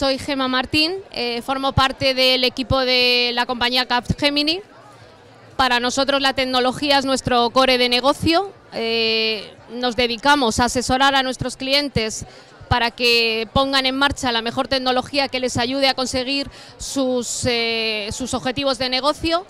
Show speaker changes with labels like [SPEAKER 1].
[SPEAKER 1] Soy Gema Martín, eh, formo parte del equipo de la compañía Capgemini. Para nosotros la tecnología es nuestro core de negocio. Eh, nos dedicamos a asesorar a nuestros clientes para que pongan en marcha la mejor tecnología que les ayude a conseguir sus, eh, sus objetivos de negocio.